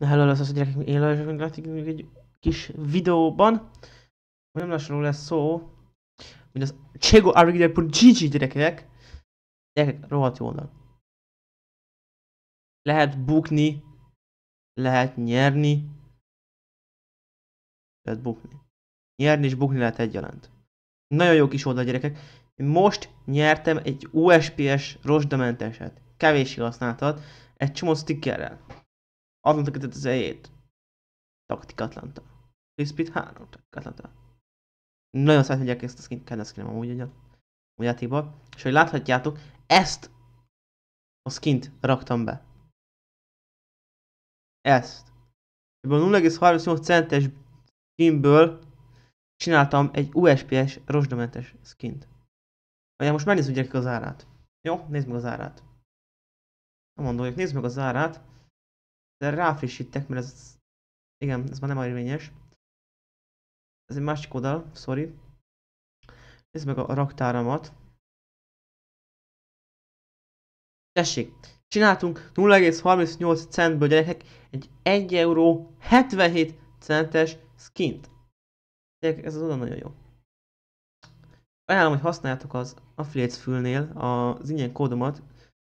Na hello, az az, gyerekek, én látjuk még egy kis videóban. Nem lassanul lesz szó, mint az Csego Arigide.gg gyerekek. Gyerekek, rohadt jó oldal. Lehet bukni, lehet nyerni, lehet bukni. Nyerni és bukni lehet egyaránt. Nagyon jó kis oldal gyerekek. Én most nyertem egy USPS rosdamenteset. Kevés használtat, egy csomó stickerrel. Atlanta 2017. Taktik Atlanta. Chris 3. Taktik Atlanta. Nagyon szeretném, ezt a skin, kell skin amúgy ugye? Úgy játékba. És hogy láthatjátok, ezt a skint raktam be. Ezt. Ebből a 0,38 centes skinből csináltam egy USPS rozsdamentes skint. Ugye hát most megnézzük gyerekek az árát. Jó, nézd meg az árát. Nem mondom, hogy nézd meg az árát. De ráfrissítek, mert ez... Igen, ez már nem érvényes. Ez egy másik oldal, sorry. Nézd meg a raktáramat. Tessék, csináltunk 0,38 centből gyerekek egy 1 euró 77 centes skint. Gyerekek, ez az oda nagyon jó. Ajánlom, hogy használjátok az Affiliates fülnél az ingyen kódomat,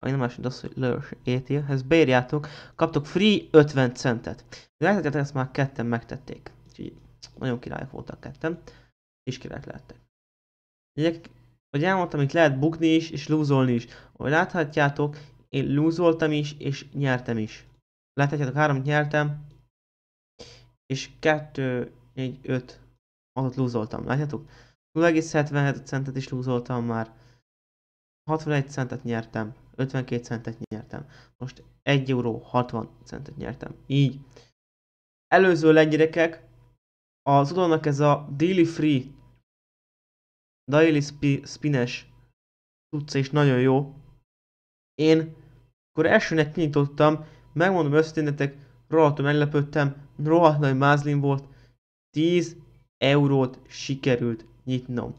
a mint az, hogy Lurs étél, ezt beírjátok, kaptok free 50 centet. Lehetetett ezt már ketten megtették. Úgyhogy nagyon királyok voltak ketten, és királyok lehettek. Ugye, hogy elmondtam, itt lehet bukni is, és lúzolni is. Ahogy láthatjátok, én lúzoltam is, és nyertem is. Láthatjátok, három nyertem, és 2, 4, 5 azot lúzoltam, látjátok? 0,77 centet is lúzoltam már. 61 centet nyertem. 52 centet nyertem. Most 1 euró 60 centet nyertem. Így. előző legyerekek, az udonnak ez a daily free, daily spi, spines tudsz és nagyon jó. Én, akkor elsőnek kinyitottam, megmondom összeténetek, rohadtul meglepődtem, rohadt nagy mázlin volt, 10 eurót sikerült nyitnom.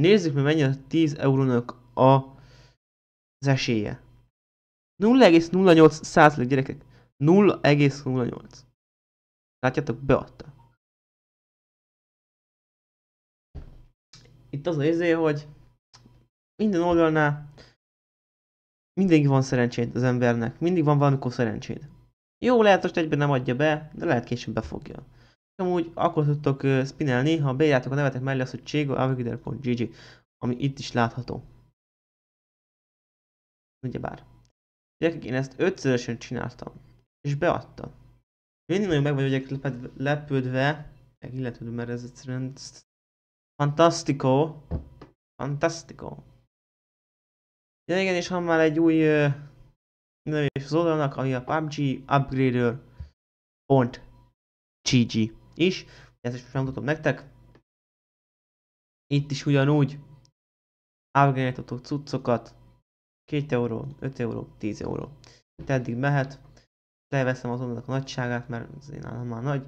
Nézzük meg mennyi a 10 eurónak a, az esélye. 0,08 százalék gyerekek. 0,08. Látjátok, beadta. Itt az a izé, hogy minden oldalnál mindig van szerencséd az embernek. Mindig van valamikor szerencséd. Jó, lehet, hogy egyben nem adja be, de lehet később befogja. Amúgy akkor tudtok spinelni, ha beírjátok a nevetek mellé azt, hogy cségo.gg, ami itt is látható. Ugyebár. Gyerekek, én ezt ötszörösen csináltam. És beadtam. Mindig nagyon meg vagyok lepődve, meg illetve, mert ez egyszerűen fantasztikó. Fantasztikó. Ja igen, és ha már egy új nem is az oldalnak, ami a PUBG GG. is. Ezt is megmutatom nektek. Itt is ugyanúgy upgrade cuccokat, 2 euró, 5 euró, 10 euró. Itt eddig mehet, leveszem az a nagyságát, mert az én állam már nagy.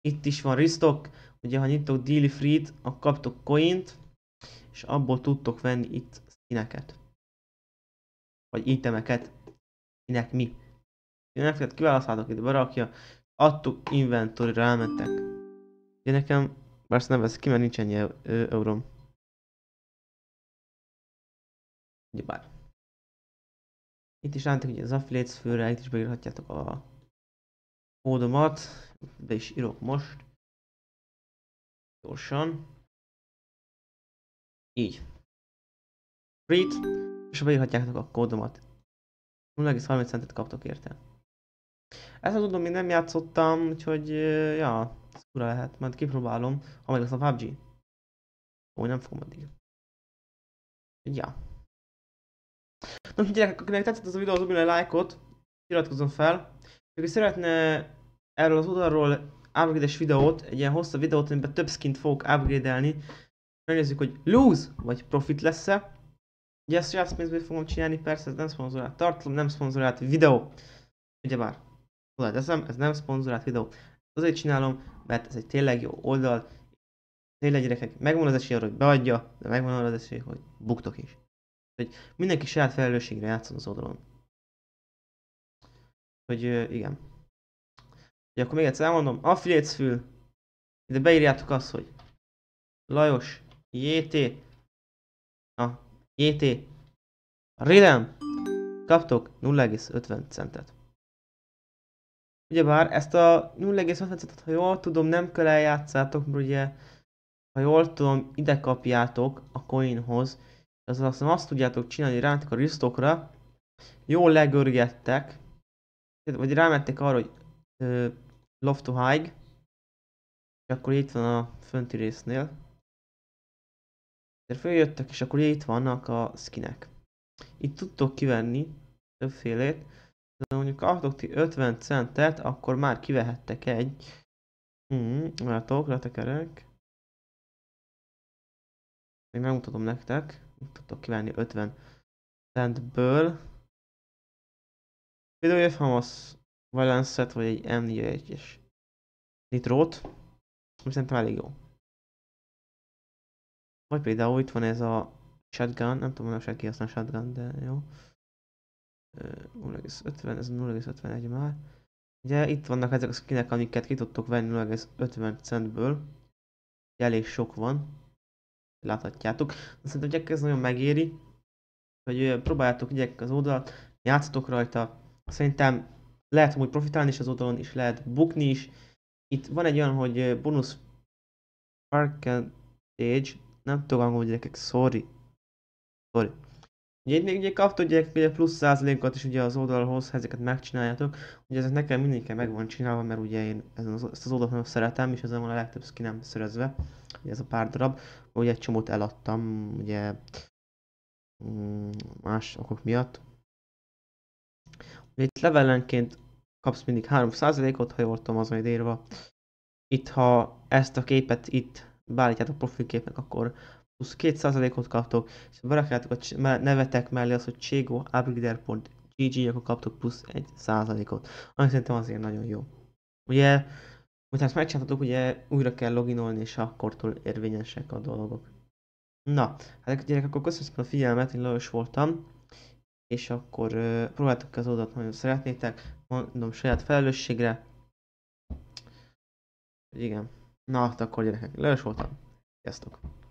Itt is van ristock, ugye ha nyitok daily free-t, akkor kaptok coint, és abból tudtok venni itt színeket. Vagy itemeket, kinek mi. Ilyeneket kiválaszthatok itt berakja, adtuk inventory elmentek. Ugye nekem, persze nem vesz ki, mert nincs ennyi euróm. bár. Itt is látjuk, hogy az affiliates főre, itt is beírhatjátok a kódomat, be is írok most. Gyorsan. Így. Read, és beírhatjátok a kódomat. 0,30 centet kaptok érte. Ezt tudom, még nem játszottam, úgyhogy ja, ez lehet, majd kipróbálom, ha meg lesz a PUBG. Ó, nem fogom addig. Ja. Na gyerekek, akinek tetszett ez a videó, az egy lájkot, iratkozzon fel. Aki szeretne erről az udvarról upgrade videót, egy ilyen hosszabb videót, amiben több skint fogok upgrade-elni, megnézzük, hogy lose vagy profit lesz-e. Ugye ezt saját pénzből fogom csinálni, persze ez nem szponzorált tartalom, nem szponzorált videó. Ugyebár, oda teszem, ez nem szponzorált videó. Azért csinálom, mert ez egy tényleg jó oldal. Tényleg gyerekek, megvan az esély arra, hogy beadja, de megvan az esély, hogy buktok is. Hogy mindenki saját felelősségre játszott az oldalon. Hogy igen. Ugye akkor még egyszer elmondom, affiliates fül, ide beírjátok azt, hogy Lajos, JT, na, JT, Rilem, kaptok 0,50 centet. Ugyebár ezt a 0,50 centet, ha jól tudom, nem kell eljátszátok, mert ugye, ha jól tudom, ide kapjátok a coinhoz, ez azt hiszem azt tudjátok csinálni rátok a risztokra. Jól legörgettek. Vagy rámentek arra, hogy ö, love to high. És akkor itt van a fönti résznél. De följöttek, és akkor itt vannak a skinek. Itt tudtok kivenni többfélét. De mondjuk adtok ti 50 centet, akkor már kivehettek egy. Hmm, látok, letekerek. Még megmutatom nektek tudtok kívánni 50 centből. Például Hamas valence valenszet vagy egy m 4 es nitrót, ami szerintem elég jó. Vagy például itt van ez a shotgun, nem tudom, hogy senki használ shotgun, de jó. 0,50, ez 0,51 már. Ugye itt vannak ezek a skinek, amiket ki tudtok venni 0,50 centből. elég sok van láthatjátok. De szerintem gyerekek ez nagyon megéri, hogy próbáljátok gyerekek az oldalat, játszatok rajta. Szerintem lehet hogy profitálni is az oldalon, és lehet bukni is. Itt van egy olyan, hogy bonus stage. nem tudom angol gyerekek, sorry. Sorry. Ugye itt még ugye kaptok gyerekek ugye plusz százalékot is ugye az oldalhoz, ha ezeket megcsináljátok. Ugye ezek nekem mindig meg van csinálva, mert ugye én ezen az, ezt az oldalt nem szeretem, és ezen van a legtöbb nem szerezve ez a pár darab, ugye egy csomót eladtam, ugye mm, más okok miatt. Ugye itt levelenként kapsz mindig 3%-ot, ha jól tudom, az majd írva. Itt, ha ezt a képet itt beállítjátok profilképnek, akkor plusz 2%-ot kaptok, és ha a nevetek mellé az, hogy Cségo akkor kaptok plusz 1%-ot, ami szerintem azért nagyon jó. Ugye hogy ezt hát megcsináltatok, ugye újra kell loginolni, és akkortól érvényesek a dolgok. Na, hát gyerek, akkor köszönöm szépen a figyelmet, én Lajos voltam, és akkor uh, próbáltuk ki az oldalt, nagyon szeretnétek, mondom saját felelősségre. Igen. Na, hát akkor gyerekek, Lajos voltam. Sziasztok!